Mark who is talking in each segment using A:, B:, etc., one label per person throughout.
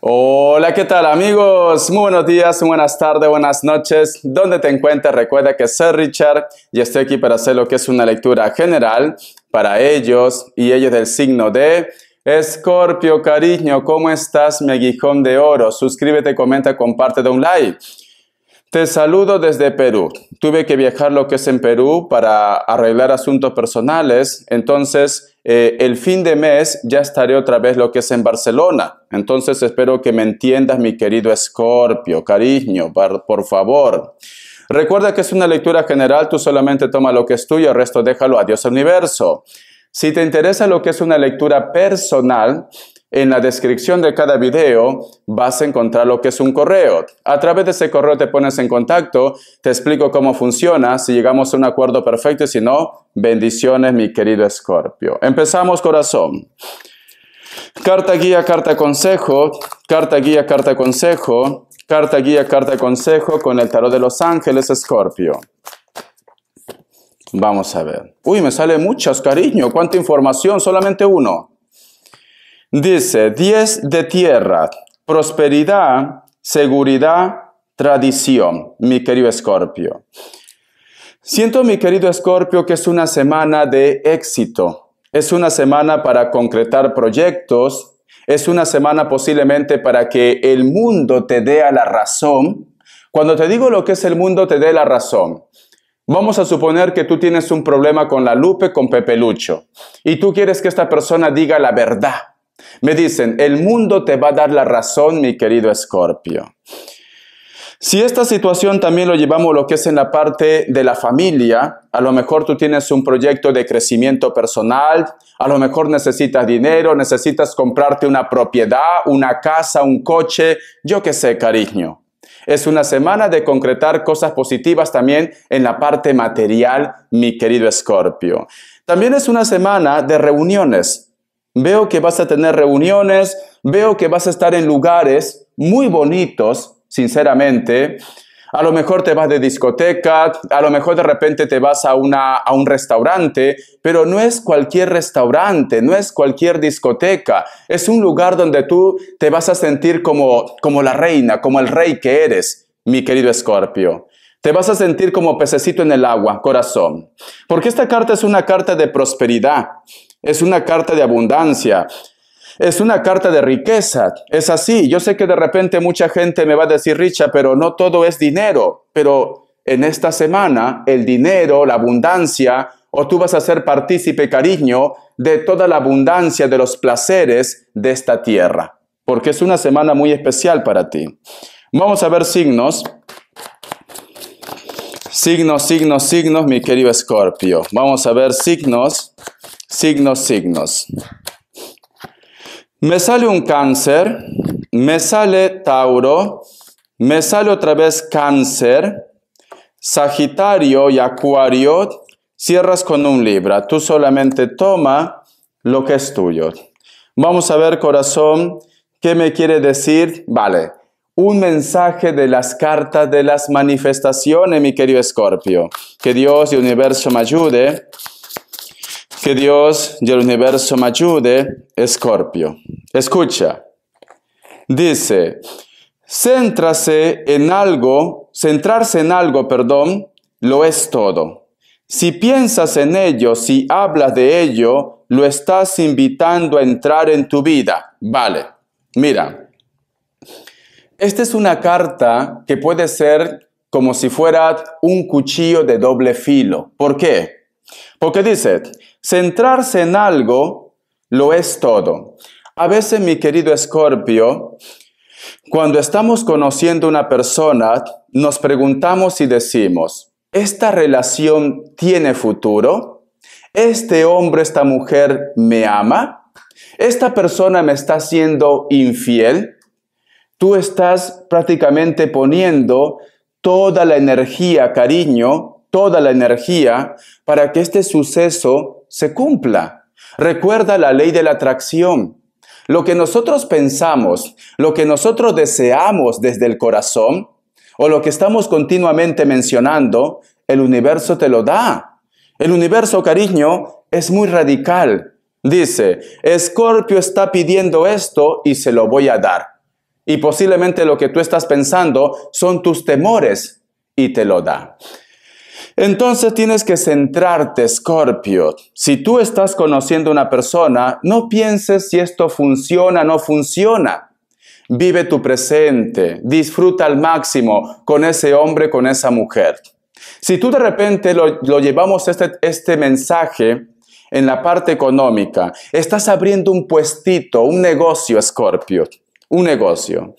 A: Hola, ¿qué tal amigos? Muy buenos días, buenas tardes, buenas noches. Donde te encuentres, recuerda que soy Richard y estoy aquí para hacer lo que es una lectura general para ellos y ellos del signo de Escorpio, cariño, ¿cómo estás, mi aguijón de oro? Suscríbete, comenta, comparte, da un like. Te saludo desde Perú. Tuve que viajar lo que es en Perú para arreglar asuntos personales. Entonces, eh, el fin de mes ya estaré otra vez lo que es en Barcelona. Entonces, espero que me entiendas, mi querido Escorpio. Cariño, por favor. Recuerda que es una lectura general. Tú solamente toma lo que es tuyo, el resto déjalo a Dios universo. Si te interesa lo que es una lectura personal, en la descripción de cada video vas a encontrar lo que es un correo. A través de ese correo te pones en contacto, te explico cómo funciona, si llegamos a un acuerdo perfecto y si no, bendiciones mi querido Escorpio. Empezamos corazón. Carta guía, carta consejo, carta guía, carta consejo, carta guía, carta consejo con el tarot de los ángeles Escorpio. Vamos a ver. Uy, me sale muchas, cariño. ¿Cuánta información? Solamente uno. Dice, 10 de tierra, prosperidad, seguridad, tradición, mi querido Escorpio. Siento, mi querido Escorpio, que es una semana de éxito. Es una semana para concretar proyectos. Es una semana posiblemente para que el mundo te dé la razón. Cuando te digo lo que es el mundo, te dé la razón. Vamos a suponer que tú tienes un problema con la Lupe, con Pepe Lucho, y tú quieres que esta persona diga la verdad. Me dicen, el mundo te va a dar la razón, mi querido Escorpio. Si esta situación también lo llevamos lo que es en la parte de la familia, a lo mejor tú tienes un proyecto de crecimiento personal, a lo mejor necesitas dinero, necesitas comprarte una propiedad, una casa, un coche, yo qué sé, cariño. Es una semana de concretar cosas positivas también en la parte material, mi querido Escorpio. También es una semana de reuniones veo que vas a tener reuniones, veo que vas a estar en lugares muy bonitos, sinceramente. A lo mejor te vas de discoteca, a lo mejor de repente te vas a, una, a un restaurante, pero no es cualquier restaurante, no es cualquier discoteca. Es un lugar donde tú te vas a sentir como, como la reina, como el rey que eres, mi querido Escorpio. Te vas a sentir como pececito en el agua, corazón. Porque esta carta es una carta de prosperidad. Es una carta de abundancia. Es una carta de riqueza. Es así. Yo sé que de repente mucha gente me va a decir, Richa, pero no todo es dinero. Pero en esta semana, el dinero, la abundancia, o tú vas a ser partícipe, cariño, de toda la abundancia de los placeres de esta tierra. Porque es una semana muy especial para ti. Vamos a ver signos. Signos, signos, signos, mi querido Escorpio. Vamos a ver signos signos, signos. Me sale un cáncer, me sale Tauro, me sale otra vez cáncer, Sagitario y Acuario, cierras con un Libra. Tú solamente toma lo que es tuyo. Vamos a ver, corazón, qué me quiere decir. Vale, un mensaje de las cartas de las manifestaciones, mi querido Escorpio. Que Dios y el universo me ayude que Dios y el universo me ayude, Escorpio. Escucha. Dice, céntrase en algo, centrarse en algo, perdón, lo es todo. Si piensas en ello, si hablas de ello, lo estás invitando a entrar en tu vida. Vale, mira, esta es una carta que puede ser como si fuera un cuchillo de doble filo. ¿Por qué? Porque dice, centrarse en algo lo es todo. A veces, mi querido Escorpio, cuando estamos conociendo una persona, nos preguntamos y decimos, ¿esta relación tiene futuro? ¿Este hombre, esta mujer me ama? ¿Esta persona me está siendo infiel? Tú estás prácticamente poniendo toda la energía, cariño, toda la energía para que este suceso se cumpla. Recuerda la ley de la atracción. Lo que nosotros pensamos, lo que nosotros deseamos desde el corazón, o lo que estamos continuamente mencionando, el universo te lo da. El universo, cariño, es muy radical. Dice, Escorpio está pidiendo esto y se lo voy a dar. Y posiblemente lo que tú estás pensando son tus temores y te lo da. Entonces tienes que centrarte, Scorpio. Si tú estás conociendo a una persona, no pienses si esto funciona o no funciona. Vive tu presente, disfruta al máximo con ese hombre, con esa mujer. Si tú de repente lo, llevamos este, este mensaje en la parte económica, estás abriendo un puestito, un negocio, Scorpio, un negocio.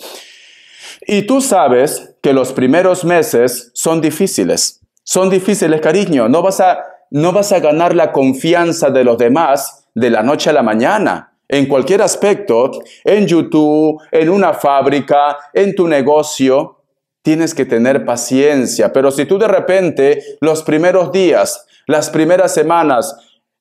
A: Y tú sabes que los primeros meses son difíciles. Son difíciles, cariño. No vas a, no vas a ganar la confianza de los demás de la noche a la mañana. En cualquier aspecto, en YouTube, en una fábrica, en tu negocio, tienes que tener paciencia. Pero si tú de repente, los primeros días, las primeras semanas,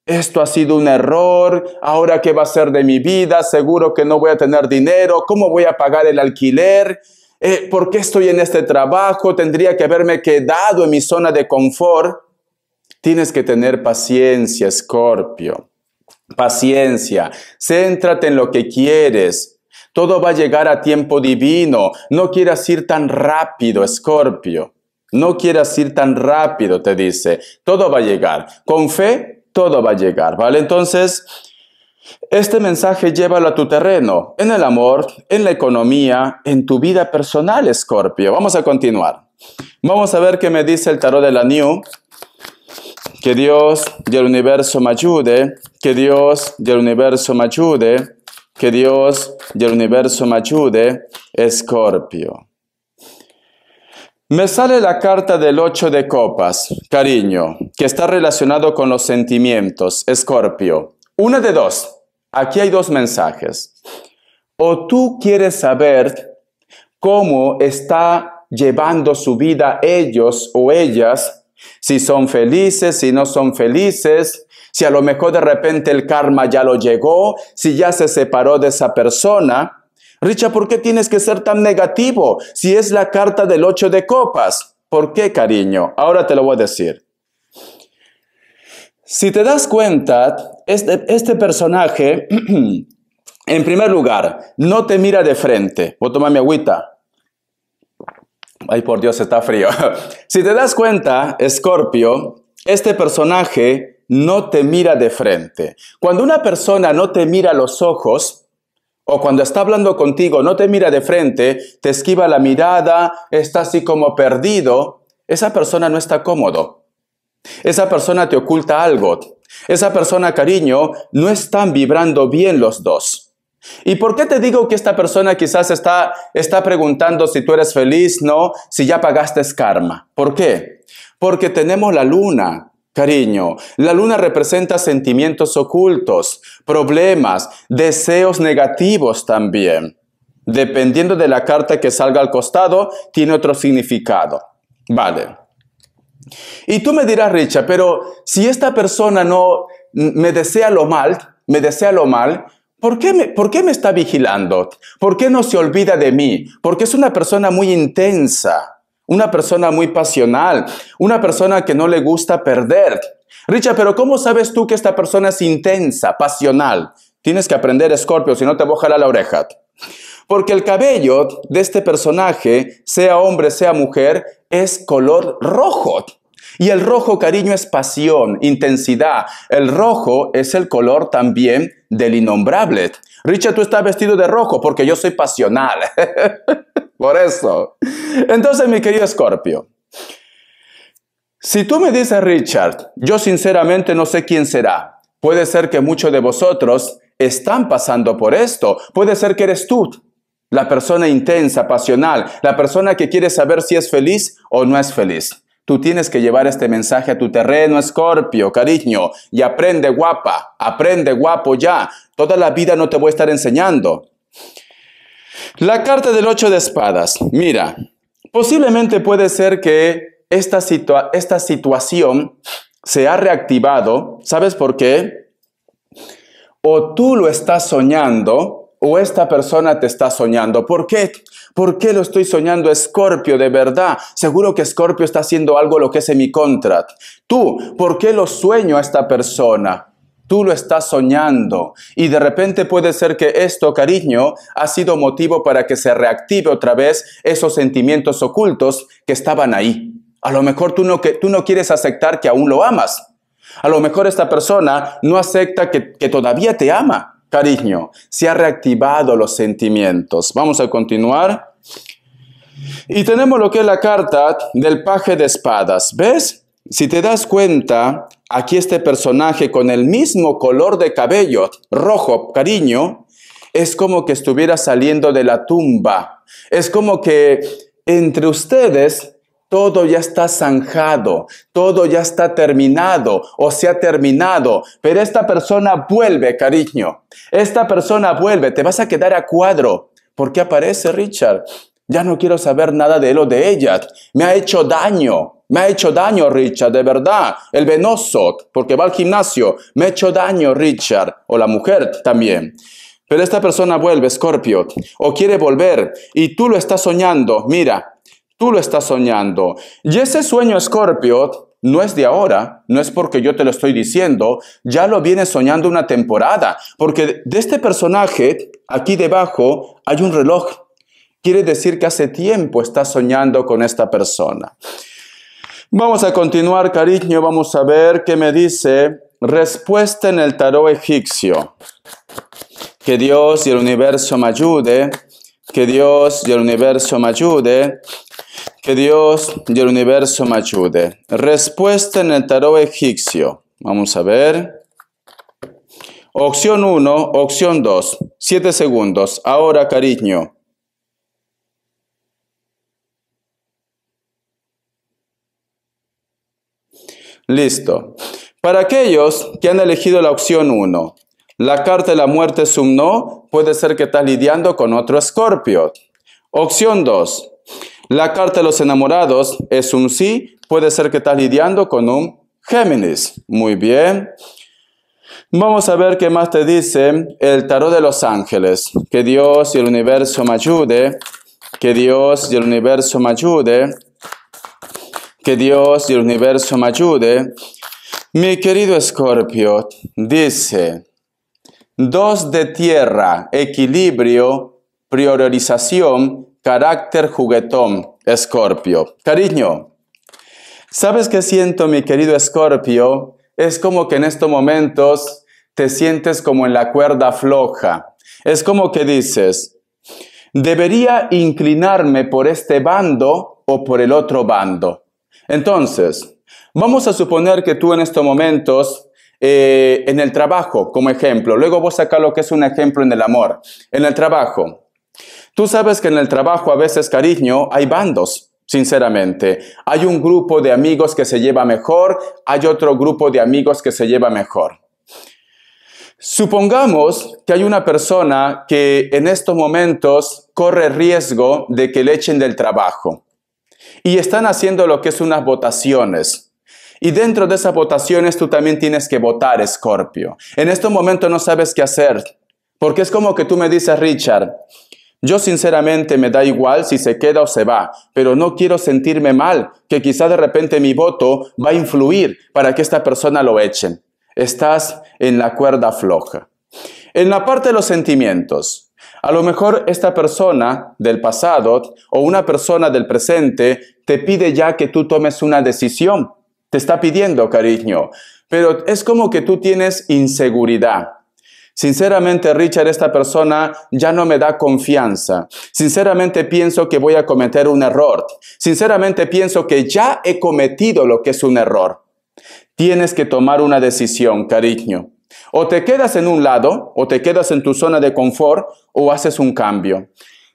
A: esto ha sido un error, ahora qué va a ser de mi vida, seguro que no voy a tener dinero, cómo voy a pagar el alquiler, eh, ¿por qué estoy en este trabajo? Tendría que haberme quedado en mi zona de confort. Tienes que tener paciencia, Scorpio. Paciencia. Céntrate en lo que quieres. Todo va a llegar a tiempo divino. No quieras ir tan rápido, Scorpio. No quieras ir tan rápido, te dice. Todo va a llegar. Con fe, todo va a llegar, ¿vale? Entonces, este mensaje llévalo a tu terreno, en el amor, en la economía, en tu vida personal, Escorpio. Vamos a continuar. Vamos a ver qué me dice el tarot de la New. Que Dios y el universo me ayude, que Dios y el universo me ayude, que Dios y el universo me ayude, Escorpio. Me sale la carta del 8 de copas, cariño, que está relacionado con los sentimientos, Escorpio. Una de dos. Aquí hay dos mensajes. O tú quieres saber cómo está llevando su vida ellos o ellas, si son felices, si no son felices, si a lo mejor de repente el karma ya lo llegó, si ya se separó de esa persona. Richa, ¿por qué tienes que ser tan negativo si es la carta del ocho de copas? ¿Por qué, cariño? Ahora te lo voy a decir. Si te das cuenta, este, este personaje, en primer lugar, no te mira de frente. Voy a tomar mi agüita. Ay, por Dios, está frío. si te das cuenta, Scorpio, este personaje no te mira de frente. Cuando una persona no te mira los ojos, o cuando está hablando contigo, no te mira de frente, te esquiva la mirada, está así como perdido, esa persona no está cómodo. Esa persona te oculta algo. Esa persona, cariño, no están vibrando bien los dos. ¿Y por qué te digo que esta persona quizás está, preguntando si tú eres feliz, no, si ya pagaste karma? ¿Por qué? Porque tenemos la luna, cariño. La luna representa sentimientos ocultos, problemas, deseos negativos también. Dependiendo de la carta que salga al costado, tiene otro significado. Vale. Y tú me dirás, Richa, pero si esta persona no me desea lo mal, me desea lo mal, ¿Por qué, me, ¿Por qué me está vigilando? ¿Por qué no se olvida de mí? Porque es una persona muy intensa, una persona muy pasional, una persona que no le gusta perder. Richa, pero ¿cómo sabes tú que esta persona es intensa, pasional? Tienes que aprender, Scorpio, si no te voy la oreja. Porque el cabello de este personaje, sea hombre, sea mujer, es color rojo. Y el rojo, cariño, es pasión, intensidad. El rojo es el color también del innombrable. Richard, tú estás vestido de rojo porque yo soy pasional. Por eso. Entonces, mi querido Escorpio, si tú me dices, Richard, yo sinceramente no sé quién será. Puede ser que muchos de vosotros están pasando por esto. Puede ser que eres tú, la persona intensa, pasional, la persona que quiere saber si es feliz o no es feliz. Tú tienes que llevar este mensaje a tu terreno, Escorpio, cariño, y aprende guapa, aprende guapo ya. Toda la vida no te voy a estar enseñando. La carta del ocho de espadas. Mira, posiblemente puede ser que esta, esta situación se ha reactivado. ¿Sabes por qué? O tú lo estás soñando o esta persona te está soñando. ¿Por qué? ¿Por qué lo estoy soñando Escorpio de verdad? Seguro que Escorpio está haciendo algo lo que es en mi contra. Tú, ¿por qué lo sueño a esta persona? Tú lo estás soñando y de repente puede ser que esto, cariño, ha sido motivo para que se reactive otra vez esos sentimientos ocultos que estaban ahí. A lo mejor tú no, que, tú no quieres aceptar que aún lo amas. A lo mejor esta persona no acepta que, que todavía te ama. Cariño, se ha reactivado los sentimientos. Vamos a continuar. Y tenemos lo que es la carta del paje de espadas. ¿Ves? Si te das cuenta, aquí este personaje con el mismo color de cabello, rojo, cariño, es como que estuviera saliendo de la tumba. Es como que entre ustedes todo ya está zanjado, todo ya está terminado o se ha terminado, pero esta persona vuelve, cariño. Esta persona vuelve, te vas a quedar a cuadro. ¿Por qué aparece Richard? Ya no quiero saber nada de él de ella. Me ha hecho daño. Me ha hecho daño Richard, de verdad. El venoso, porque va al gimnasio. Me ha hecho daño Richard. O la mujer también. Pero esta persona vuelve, Scorpio, o quiere volver, y tú lo estás soñando. Mira, tú lo estás soñando. Y ese sueño, Scorpio, no es de ahora, no es porque yo te lo estoy diciendo, ya lo viene soñando una temporada, porque de este personaje, aquí debajo, hay un reloj. Quiere decir que hace tiempo está soñando con esta persona. Vamos a continuar, cariño, vamos a ver qué me dice respuesta en el tarot egipcio. Que Dios y el universo me ayude, que Dios y el universo me ayude. Que Dios y el universo me ayude. Respuesta en el tarot egipcio. Vamos a ver. Opción 1, opción 2. 7 segundos. Ahora, cariño. Listo. Para aquellos que han elegido la opción 1, la carta de la muerte no, puede ser que estás lidiando con otro escorpio. Opción 2, la carta de los enamorados es un sí, puede ser que estás lidiando con un Géminis. Muy bien. Vamos a ver qué más te dice el tarot de los ángeles. Que Dios y el universo me ayude. Que Dios y el universo me ayude. Que Dios y el universo me ayude. Mi querido Escorpio dice, dos de tierra, equilibrio, priorización, Carácter juguetón, Escorpio. Cariño, ¿sabes qué siento, mi querido Escorpio? Es como que en estos momentos te sientes como en la cuerda floja. Es como que dices, debería inclinarme por este bando o por el otro bando. Entonces, vamos a suponer que tú en estos momentos eh, en el trabajo, como ejemplo. Luego vos sacar lo que es un ejemplo en el amor. En el trabajo, Tú sabes que en el trabajo a veces, cariño, hay bandos, sinceramente. Hay un grupo de amigos que se lleva mejor, hay otro grupo de amigos que se lleva mejor. Supongamos que hay una persona que en estos momentos corre riesgo de que le echen del trabajo y están haciendo lo que es unas votaciones. Y dentro de esas votaciones tú también tienes que votar, Scorpio. En estos momentos no sabes qué hacer, porque es como que tú me dices, Richard, yo sinceramente me da igual si se queda o se va, pero no quiero sentirme mal, que quizá de repente mi voto va a influir para que esta persona lo echen. Estás en la cuerda floja. En la parte de los sentimientos, a lo mejor esta persona del pasado o una persona del presente te pide ya que tú tomes una decisión. Te está pidiendo, cariño, pero es como que tú tienes inseguridad Sinceramente, Richard, esta persona ya no me da confianza. Sinceramente pienso que voy a cometer un error. Sinceramente pienso que ya he cometido lo que es un error. Tienes que tomar una decisión, cariño. O te quedas en un lado, o te quedas en tu zona de confort, o haces un cambio.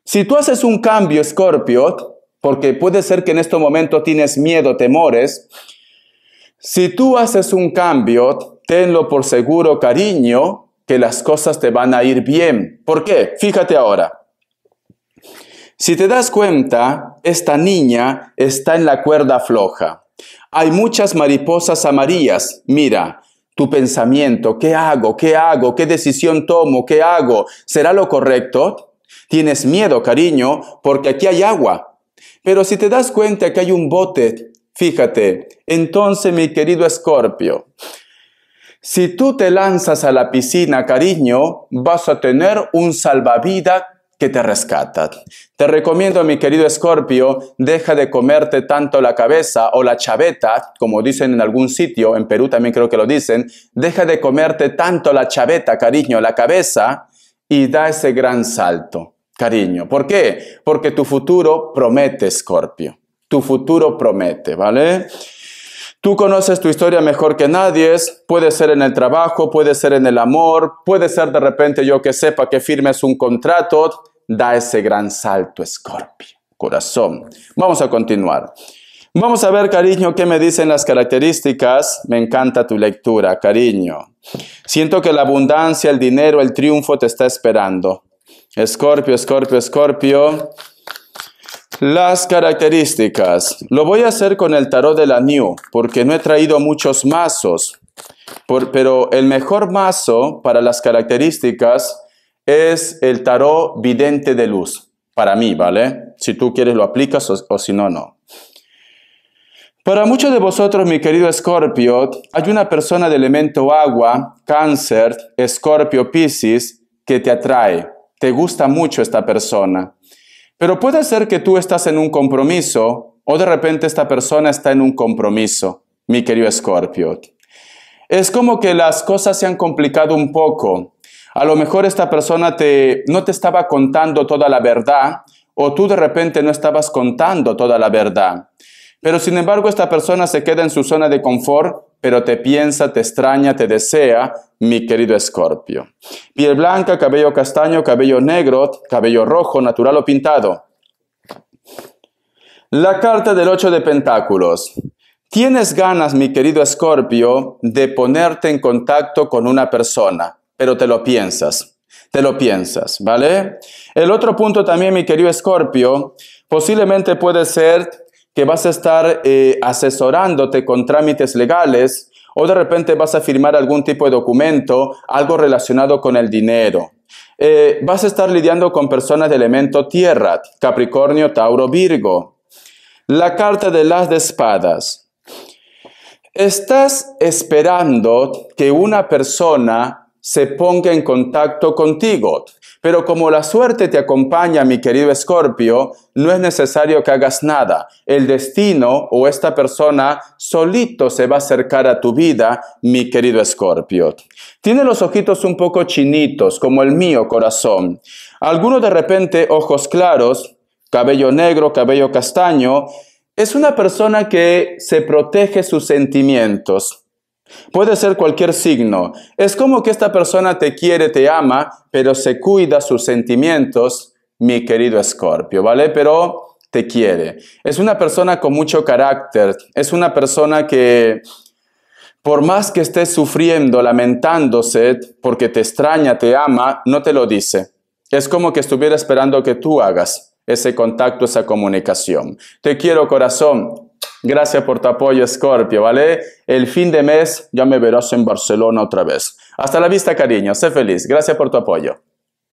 A: Si tú haces un cambio, Scorpio, porque puede ser que en este momento tienes miedo, temores, si tú haces un cambio, tenlo por seguro, cariño, que las cosas te van a ir bien. ¿Por qué? Fíjate ahora. Si te das cuenta, esta niña está en la cuerda floja. Hay muchas mariposas amarillas. Mira, tu pensamiento, ¿qué hago? ¿Qué hago? ¿Qué decisión tomo? ¿Qué hago? ¿Será lo correcto? Tienes miedo, cariño, porque aquí hay agua. Pero si te das cuenta que hay un bote, fíjate, entonces mi querido Escorpio, si tú te lanzas a la piscina, cariño, vas a tener un salvavidas que te rescata. Te recomiendo, mi querido Escorpio, deja de comerte tanto la cabeza o la chaveta, como dicen en algún sitio, en Perú también creo que lo dicen, deja de comerte tanto la chaveta, cariño, la cabeza, y da ese gran salto, cariño. ¿Por qué? Porque tu futuro promete, Escorpio. Tu futuro promete, ¿vale? Tú conoces tu historia mejor que nadie, puede ser en el trabajo, puede ser en el amor, puede ser de repente yo que sepa que firmes un contrato, da ese gran salto, Escorpio, corazón. Vamos a continuar. Vamos a ver, cariño, qué me dicen las características. Me encanta tu lectura, cariño. Siento que la abundancia, el dinero, el triunfo te está esperando. Escorpio, Escorpio, Escorpio. Las características. Lo voy a hacer con el tarot de la New, porque no he traído muchos mazos. pero el mejor mazo para las características es el tarot vidente de luz. Para mí, ¿vale? Si tú quieres lo aplicas o, si no, no. Para muchos de vosotros, mi querido Escorpio, hay una persona de elemento agua, cáncer, Escorpio, Pisces, que te atrae. Te gusta mucho esta persona pero puede ser que tú estás en un compromiso o de repente esta persona está en un compromiso, mi querido Escorpio. Es como que las cosas se han complicado un poco. A lo mejor esta persona te, no te estaba contando toda la verdad o tú de repente no estabas contando toda la verdad. Pero sin embargo esta persona se queda en su zona de confort pero te piensa, te extraña, te desea, mi querido escorpio. Piel blanca, cabello castaño, cabello negro, cabello rojo, natural o pintado. La carta del 8 de Pentáculos. Tienes ganas, mi querido escorpio, de ponerte en contacto con una persona, pero te lo piensas. Te lo piensas, ¿vale? El otro punto también, mi querido escorpio, posiblemente puede ser que vas a estar eh, asesorándote con trámites legales o de repente vas a firmar algún tipo de documento, algo relacionado con el dinero. Eh, vas a estar lidiando con personas de elemento tierra, Capricornio, Tauro, Virgo. La carta de las de espadas. Estás esperando que una persona se ponga en contacto contigo. Pero como la suerte te acompaña, mi querido Escorpio, no es necesario que hagas nada. El destino o esta persona solito se va a acercar a tu vida, mi querido Escorpio. Tiene los ojitos un poco chinitos, como el mío corazón. Algunos de repente ojos claros, cabello negro, cabello castaño. Es una persona que se protege sus sentimientos Puede ser cualquier signo. Es como que esta persona te quiere, te ama, pero se cuida sus sentimientos, mi querido Escorpio, ¿vale? Pero te quiere. Es una persona con mucho carácter. Es una persona que, por más que esté sufriendo, lamentándose, porque te extraña, te ama, no te lo dice. Es como que estuviera esperando que tú hagas ese contacto, esa comunicación. Te quiero corazón, Gracias por tu apoyo, Scorpio, ¿vale? El fin de mes ya me verás en Barcelona otra vez. Hasta la vista, cariño. Sé feliz. Gracias por tu apoyo.